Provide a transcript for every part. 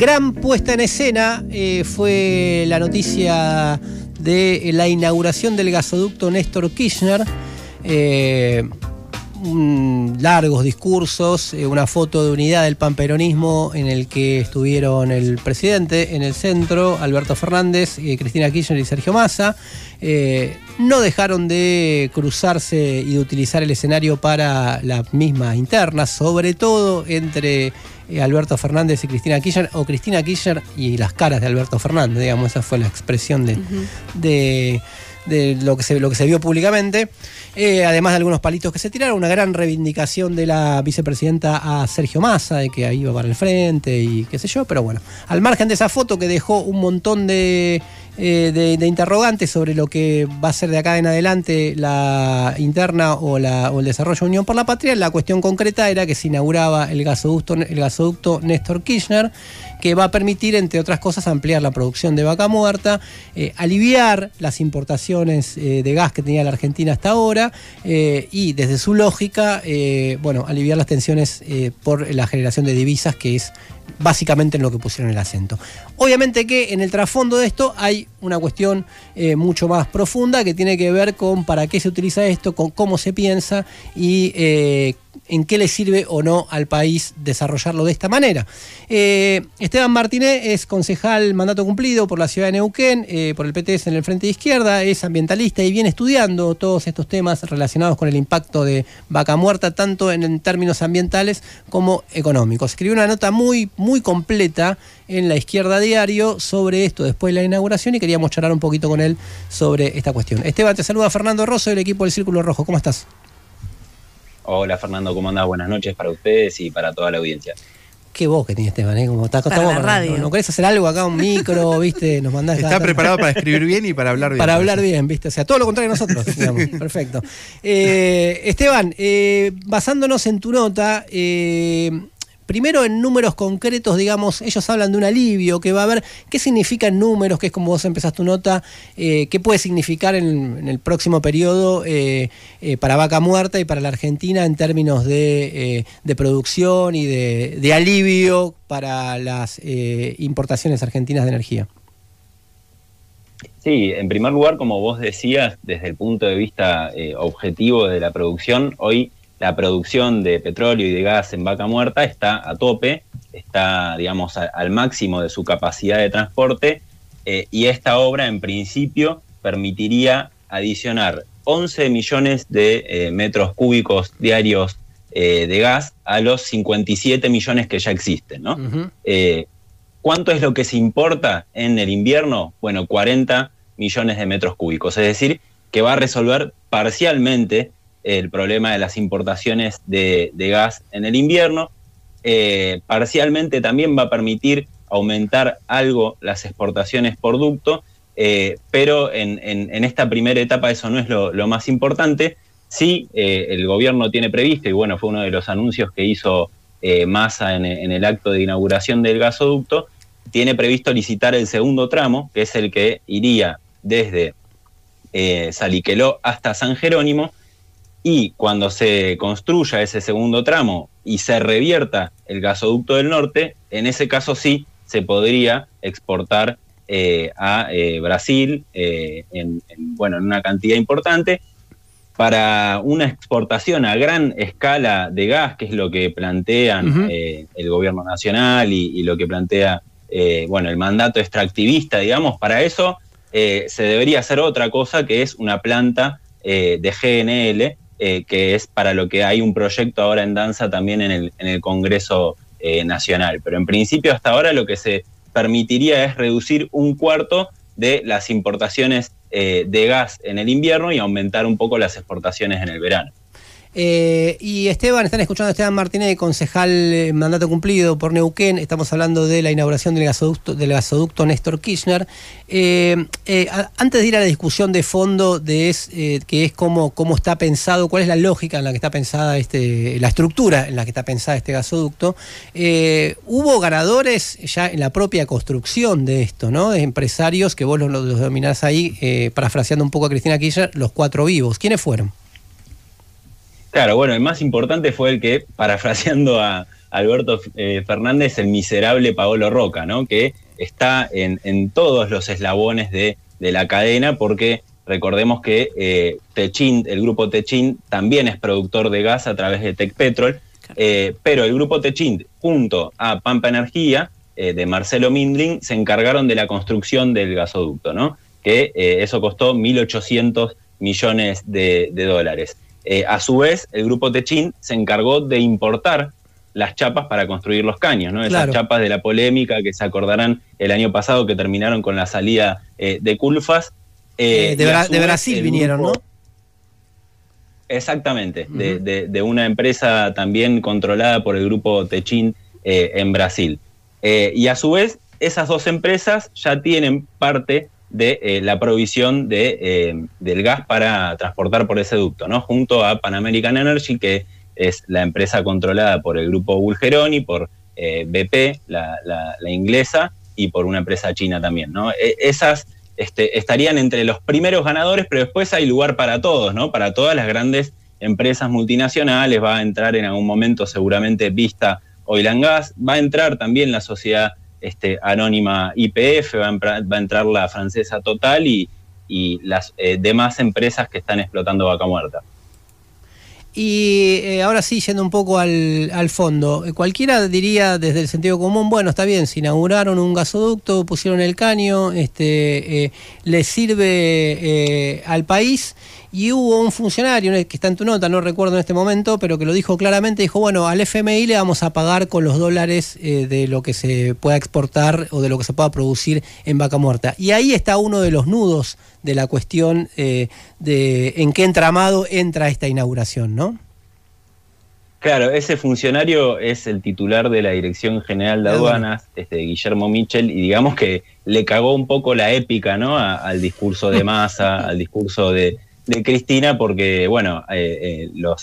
gran puesta en escena eh, fue la noticia de la inauguración del gasoducto Néstor Kirchner. Eh, largos discursos, eh, una foto de unidad del pamperonismo en el que estuvieron el presidente en el centro, Alberto Fernández, eh, Cristina Kirchner y Sergio Massa. Eh, no dejaron de cruzarse y de utilizar el escenario para la misma interna, sobre todo entre Alberto Fernández y Cristina Kirchner, o Cristina Kirchner y las caras de Alberto Fernández, digamos, esa fue la expresión de de lo que se, lo que se vio públicamente. Eh, además de algunos palitos que se tiraron, una gran reivindicación de la vicepresidenta a Sergio Massa, de que ahí iba para el frente y qué sé yo, pero bueno, al margen de esa foto que dejó un montón de eh, de, interrogantes sobre lo que va a ser de acá en adelante la interna o, el desarrollo de Unión por la Patria. La cuestión concreta era que se inauguraba el gasoducto, el gasoducto Néstor Kirchner, que va a permitir, entre otras cosas, ampliar la producción de vaca muerta, eh, aliviar las importaciones eh, de gas que tenía la Argentina hasta ahora y, desde su lógica, bueno, aliviar las tensiones por la generación de divisas, que es básicamente en lo que pusieron el acento. Obviamente que en el trasfondo de esto hay una cuestión eh, mucho más profunda que tiene que ver con para qué se utiliza esto, con cómo se piensa y eh, en qué le sirve o no al país desarrollarlo de esta manera. Eh, Esteban Martínez es concejal mandato cumplido por la ciudad de Neuquén, eh, por el PTS en el Frente de Izquierda, es ambientalista y viene estudiando todos estos temas relacionados con el impacto de Vaca Muerta, tanto en, términos ambientales como económicos. Escribió una nota muy, muy completa en la izquierda diario sobre esto después de la inauguración y queríamos charlar un poquito con él sobre esta cuestión. Esteban, te saluda Fernando Rosso del equipo del Círculo Rojo. ¿Cómo estás? Hola Fernando, ¿cómo andás? Buenas noches para ustedes y para toda la audiencia. Qué voz que tiene Esteban, ¿eh? Como la radio. ¿no, querés hacer algo acá, un micro, viste? Nos mandás. Está preparado para escribir bien y para hablar bien. Para hablar bien, viste. O sea, todo lo contrario a nosotros, Perfecto. Eh, Esteban, eh, basándonos en tu nota, eh, Primero en números concretos, digamos, ellos hablan de un alivio que va a haber. ¿Qué significan números? Que es como vos empezás tu nota. Eh, ¿Qué puede significar en, el próximo periodo eh, eh, para Vaca Muerta y para la Argentina en términos de, producción y de, alivio para las importaciones argentinas de energía? Sí, en primer lugar, como vos decías, desde el punto de vista objetivo de la producción, hoy la producción de petróleo y de gas en vaca muerta está a tope, está, digamos, al máximo de su capacidad de transporte eh, y esta obra, en principio, permitiría adicionar 11 millones de eh, metros cúbicos diarios eh, de gas a los 57 millones que ya existen. ¿Cuánto es lo que se importa en el invierno? Bueno, 40 millones de metros cúbicos, es decir, que va a resolver parcialmente el problema de las importaciones de, gas en el invierno. Eh, parcialmente también va a permitir aumentar algo las exportaciones por ducto, eh, pero en, esta primera etapa eso no es lo, más importante. Sí, eh, el gobierno tiene previsto, y bueno, fue uno de los anuncios que hizo Massa en, el acto de inauguración del gasoducto, tiene previsto licitar el segundo tramo, que es el que iría desde Saliqueló hasta San Jerónimo, y cuando se construya ese segundo tramo y se revierta el gasoducto del norte, en ese caso sí se podría exportar eh, a eh, Brasil eh, en, bueno, en una cantidad importante. Para una exportación a gran escala de gas, que es lo que plantean el gobierno nacional y, lo que plantea bueno, el mandato extractivista, digamos, para eso se debería hacer otra cosa que es una planta de GNL eh, que es para lo que hay un proyecto ahora en danza también en el, Congreso eh, Nacional. Pero en principio hasta ahora lo que se permitiría es reducir un cuarto de las importaciones eh, de gas en el invierno y aumentar un poco las exportaciones en el verano. Eh, y Esteban, están escuchando a Esteban Martínez, concejal eh, mandato cumplido por Neuquén. Estamos hablando de la inauguración del gasoducto, del gasoducto Néstor Kirchner. Eh, antes de ir a la discusión de fondo de que es cómo, cómo está pensado, cuál es la lógica en la que está pensada este, la estructura en la que está pensada este gasoducto, hubo ganadores ya en la propia construcción de esto, ¿no? De empresarios que vos los, los dominás ahí, parafraseando un poco a Cristina Kirchner, los cuatro vivos. ¿Quiénes fueron? Claro, bueno, el más importante fue el que, parafraseando a Alberto eh, Fernández, el miserable Paolo Roca, ¿no? Que está en, todos los eslabones de, la cadena, porque recordemos que eh, el grupo Techint, también es productor de gas a través de Tech Petrol, eh, pero el grupo Techint, junto a Pampa Energía, eh, de Marcelo Mindling, se encargaron de la construcción del gasoducto, ¿no? Que eso costó 1.800 millones de dólares. Eh, a su vez, el grupo Techín se encargó de importar las chapas para construir los caños, ¿no? Esas chapas de la polémica que se acordarán el año pasado que terminaron con la salida eh, de Culfas. Eh, de, Brasil vinieron, ¿no? Exactamente, de, de, una empresa también controlada por el grupo Techín en Brasil. y a su vez, esas dos empresas ya tienen parte de eh, la provisión eh, del gas para transportar por ese ducto, ¿no? junto a Pan American Energy, que es la empresa controlada por el grupo Bulgeroni, por eh, BP, la, inglesa, y por una empresa china también. ¿no? E, esas este, estarían entre los primeros ganadores, pero después hay lugar para todos, ¿no? para todas las grandes empresas multinacionales, va a entrar en algún momento seguramente Vista Oil and Gas, va a entrar también la sociedad este, Anónima IPF, va, a entrar la francesa Total y, las eh, demás empresas que están explotando vaca muerta. Y eh, ahora sí, yendo un poco al, fondo, eh, cualquiera diría desde el sentido común, bueno, está bien, se inauguraron un gasoducto, pusieron el caño, este, le sirve al país y hubo un funcionario que está en tu nota, no recuerdo en este momento, pero que lo dijo claramente, dijo, bueno, al FMI le vamos a pagar con los dólares eh, de lo que se pueda exportar o de lo que se pueda producir en vaca muerta. Y ahí está uno de los nudos de la cuestión eh, de en qué entramado entra esta inauguración, ¿no? Claro, ese funcionario es el titular de la Dirección General de ah, Aduanas, este, Guillermo Michel, y digamos que le cagó un poco la épica, ¿no? al discurso de masa, al discurso de, de Cristina porque, bueno, eh, eh,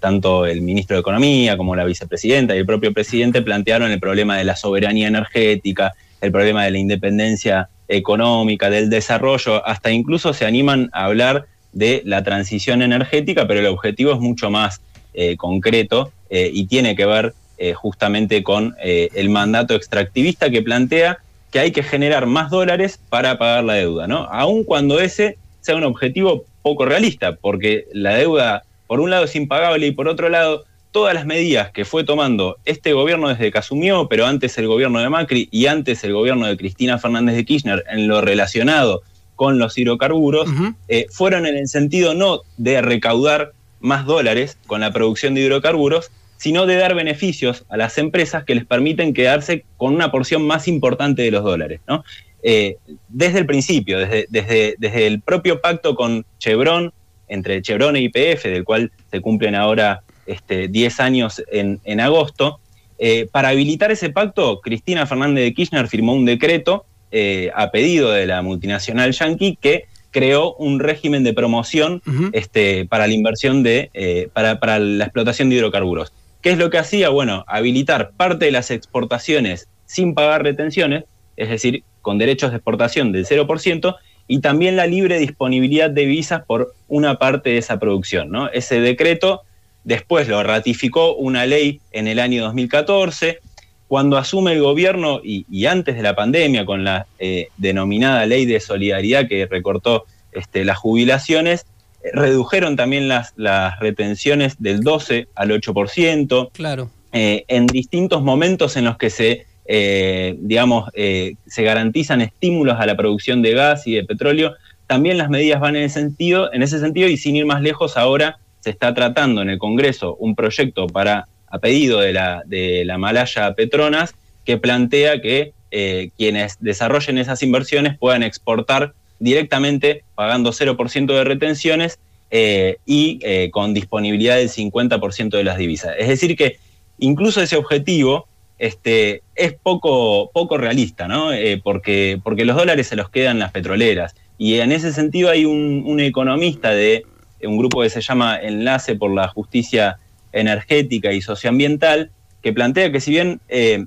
tanto el ministro de Economía como la vicepresidenta y el propio presidente plantearon el problema de la soberanía energética, el problema de la independencia económica, del desarrollo, hasta incluso se animan a hablar de la transición energética, pero el objetivo es mucho más eh, concreto y tiene que ver justamente con el mandato extractivista que plantea que hay que generar más dólares para pagar la deuda, ¿no? Aun cuando ese sea un objetivo poco realista, porque la deuda, por un lado, es impagable y por otro lado, todas las medidas que fue tomando este gobierno desde que asumió, pero antes el gobierno de Macri y antes el gobierno de Cristina Fernández de Kirchner en lo relacionado con los hidrocarburos, eh, fueron en el sentido no de recaudar más dólares con la producción de hidrocarburos, sino de dar beneficios a las empresas que les permiten quedarse con una porción más importante de los dólares. ¿no? Eh, desde el principio, desde, desde, desde, el propio pacto con Chevron, entre Chevron e IPF, del cual se cumplen ahora este, 10 años en, agosto. Eh, para habilitar ese pacto, Cristina Fernández de Kirchner firmó un decreto eh, a pedido de la multinacional Yankee que creó un régimen de promoción este, para la inversión de, para, para la explotación de hidrocarburos. ¿Qué es lo que hacía? Bueno, habilitar parte de las exportaciones sin pagar retenciones, es decir, con derechos de exportación del 0% y también la libre disponibilidad de visas por una parte de esa producción. ¿no? Ese decreto después lo ratificó una ley en el año 2014. Cuando asume el gobierno y, antes de la pandemia con la eh, denominada ley de solidaridad que recortó este, las jubilaciones, eh, redujeron también las, retenciones del 12 al 8%. Claro. Eh, en distintos momentos en los que se eh, digamos, eh, se garantizan estímulos a la producción de gas y de petróleo, también las medidas van en ese sentido, en ese sentido y sin ir más lejos, ahora se está tratando en el Congreso un proyecto para a pedido de la, de la Malaya Petronas que plantea que eh, quienes desarrollen esas inversiones puedan exportar directamente pagando 0% de retenciones y con disponibilidad del 50% de las divisas. Es decir que incluso ese objetivo este, es poco, poco realista, ¿no? Eh, porque, porque los dólares se los quedan las petroleras. Y en ese sentido hay un, economista de un grupo que se llama Enlace por la Justicia Energética y Socioambiental, que plantea que si bien eh,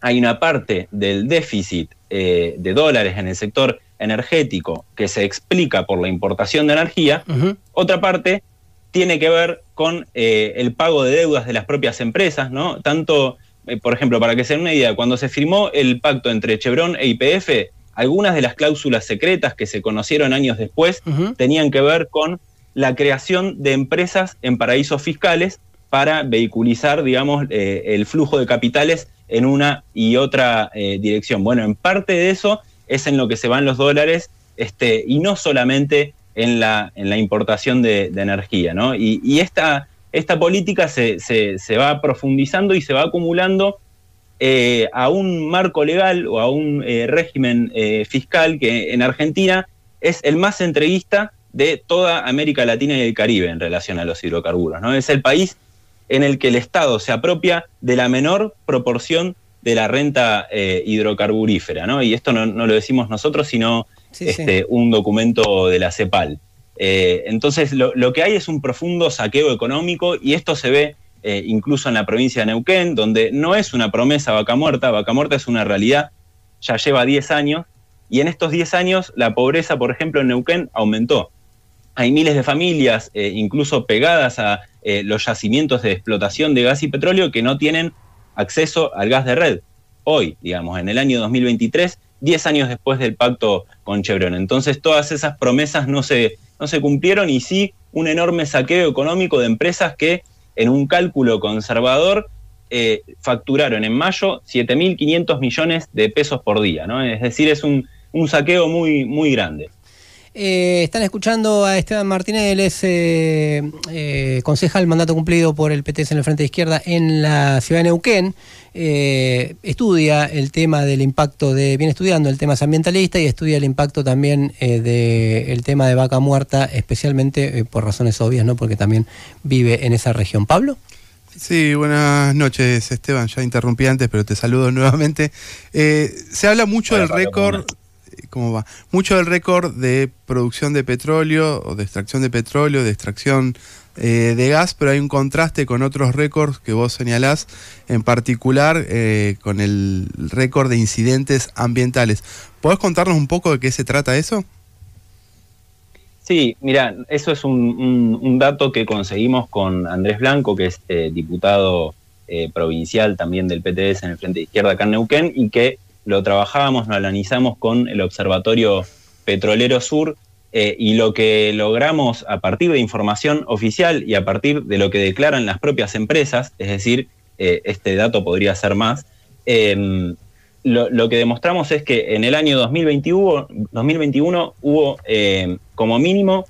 hay una parte del déficit eh, de dólares en el sector energético que se explica por la importación de energía, otra parte tiene que ver con el pago de deudas de las propias empresas, ¿no? Tanto eh, por ejemplo, para que se den una idea, cuando se firmó el pacto entre Chevron e IPF, algunas de las cláusulas secretas que se conocieron años después tenían que ver con la creación de empresas en paraísos fiscales para vehiculizar, digamos, eh, el flujo de capitales en una y otra eh, dirección. Bueno, en parte de eso es en lo que se van los dólares este, y no solamente en la, en la importación de, energía, ¿no? y esta, esta política se, va profundizando y se va acumulando eh, a un marco legal o a un eh, régimen eh, fiscal que en Argentina es el más entrevista de toda América Latina y el Caribe en relación a los hidrocarburos. ¿no? Es el país en el que el Estado se apropia de la menor proporción de la renta hidrocarburífera. ¿no? Y esto no, lo decimos nosotros, sino este, un documento de la CEPAL. Eh, entonces, lo, que hay es un profundo saqueo económico y esto se ve eh, incluso en la provincia de Neuquén, donde no es una promesa vaca muerta, vaca muerta es una realidad, ya lleva 10 años, y en estos 10 años la pobreza, por ejemplo, en Neuquén aumentó. Hay miles de familias, eh, incluso pegadas a los yacimientos de explotación de gas y petróleo, que no tienen acceso al gas de red. Hoy, digamos, en el año 2023, 10 años después del pacto con Chevron. Entonces, todas esas promesas no se, no se cumplieron y sí un enorme saqueo económico de empresas que en un cálculo conservador eh, facturaron en mayo 7.500 millones de pesos por día, ¿no? Es decir, es un, un saqueo muy, muy grande. Eh, están escuchando a Esteban Martínez, él es eh, eh, concejal mandato cumplido por el PTS en el Frente de Izquierda en la ciudad de Neuquén. estudia el tema del impacto de, viene estudiando el tema ambientalista y estudia el impacto también del tema de vaca muerta, especialmente por razones obvias, ¿no? porque también vive en esa región. Pablo. Sí, buenas noches Esteban, ya interrumpí antes, pero te saludo nuevamente. se habla mucho del récord cómo va. Mucho del récord de producción de petróleo o de extracción de petróleo, de extracción eh, de gas, pero hay un contraste con otros récords que vos señalás, en particular eh, con el récord de incidentes ambientales. ¿Podés contarnos un poco de qué se trata eso? Sí, mira, eso es un, dato que conseguimos con Andrés Blanco, que es eh, diputado provincial también del PTS en el Frente de Izquierda acá en Neuquén, y que lo trabajábamos, lo analizamos con el Observatorio Petrolero Sur eh, y lo que logramos a partir de información oficial y a partir de lo que declaran las propias empresas, es decir, eh, este dato podría ser más, em, lo, lo, que demostramos es que en el año 2021, 2021 hubo em, como mínimo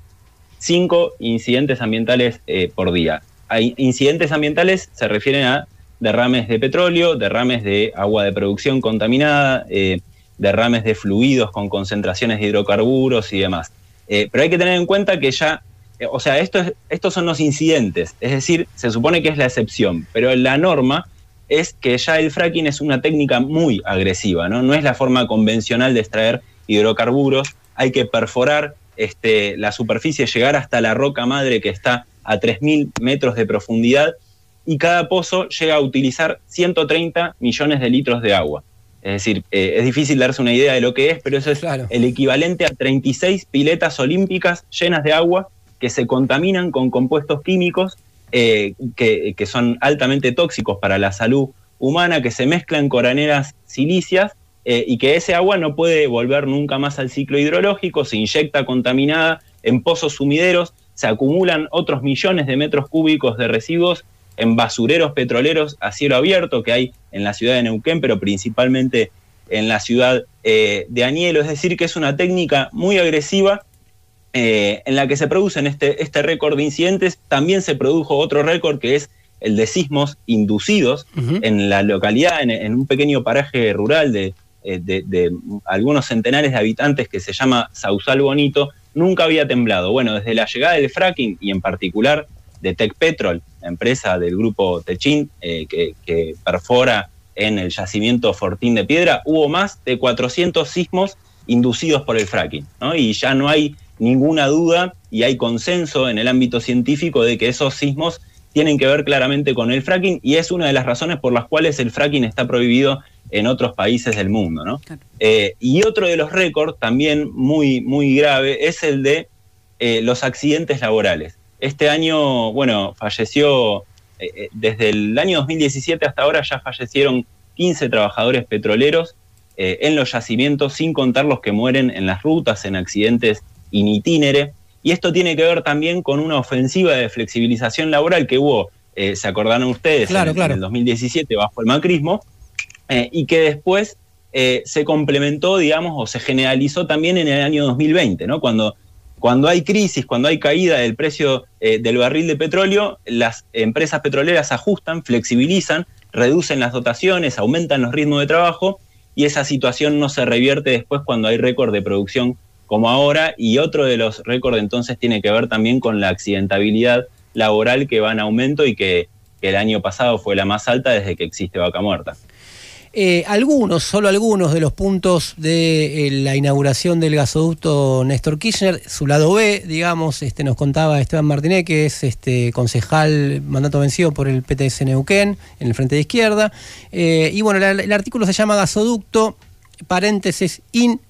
cinco incidentes ambientales eh, por día. Hay incidentes ambientales se refieren a derrames de petróleo, derrames de agua de producción contaminada, eh, derrames de fluidos con concentraciones de hidrocarburos y demás. Eh, pero hay que tener en cuenta que ya, eh, o sea, esto estos son los incidentes, es decir, se supone que es la excepción, pero la norma es que ya el fracking es una técnica muy agresiva, ¿no? No es la forma convencional de extraer hidrocarburos, hay que perforar este, la superficie, llegar hasta la roca madre que está a 3.000 metros de profundidad y cada pozo llega a utilizar 130 millones de litros de agua. Es decir, eh, es difícil darse una idea de lo que es, pero eso es el equivalente a 36 piletas olímpicas llenas de agua que se contaminan con compuestos químicos eh, que, son altamente tóxicos para la salud humana, que se mezclan con raneras silicias eh, y que ese agua no puede volver nunca más al ciclo hidrológico, se inyecta contaminada en pozos sumideros, se acumulan otros millones de metros cúbicos de residuos en basureros petroleros a cielo abierto que hay en la ciudad de Neuquén, pero principalmente en la ciudad eh, de Anielo. Es decir, que es una técnica muy agresiva eh, en la que se producen este, este récord de incidentes. También se produjo otro récord que es el de sismos inducidos en la localidad, en, un pequeño paraje rural de, eh, de, de algunos centenares de habitantes que se llama Sausal Bonito. Nunca había temblado. Bueno, desde la llegada del fracking y en particular de Tech Petrol, la empresa del grupo Techin, eh, que, perfora en el yacimiento Fortín de Piedra, hubo más de 400 sismos inducidos por el fracking. Y ya no hay ninguna duda y hay consenso en el ámbito científico de que esos sismos tienen que ver claramente con el fracking y es una de las razones por las cuales el fracking está prohibido en otros países del mundo. Eh, y otro de los récords también muy, muy grave es el de eh, los accidentes laborales. Este año, bueno, falleció, eh, eh, desde el año 2017 hasta ahora ya fallecieron 15 trabajadores petroleros eh, en los yacimientos, sin contar los que mueren en las rutas, en accidentes in itinere. Y esto tiene que ver también con una ofensiva de flexibilización laboral que hubo, se acordaron ustedes, claro, claro. en, el 2017 bajo el macrismo, y que después se complementó, digamos, o se generalizó también en el año 2020, ¿no? Cuando cuando hay crisis, cuando hay caída del precio eh, del barril de petróleo, las empresas petroleras ajustan, flexibilizan, reducen las dotaciones, aumentan los ritmos de trabajo y esa situación no se revierte después cuando hay récord de producción como ahora y otro de los récords entonces tiene que ver también con la accidentabilidad laboral que va en aumento y que el año pasado fue la más alta desde que existe vaca muerta. Eh, algunos, solo algunos de los puntos de eh, la inauguración del gasoducto Néstor Kirchner, su lado B, digamos, este, nos contaba Esteban Martínez, que es este, concejal mandato vencido por el PTS Neuquén, en el Frente de Izquierda. Eh, y bueno, el artículo se llama Gasoducto, paréntesis, in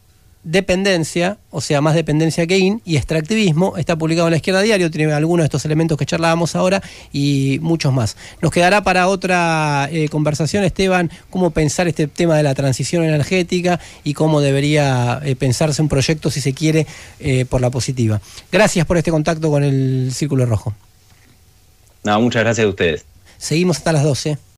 Dependencia, o sea, más dependencia que IN, y extractivismo, está publicado en la izquierda diario, tiene algunos de estos elementos que charlábamos ahora y muchos más. Nos quedará para otra eh, conversación, Esteban, cómo pensar este tema de la transición energética y cómo debería eh, pensarse un proyecto, si se quiere, eh, por la positiva. Gracias por este contacto con el Círculo Rojo. No, muchas gracias a ustedes. Seguimos hasta las 12.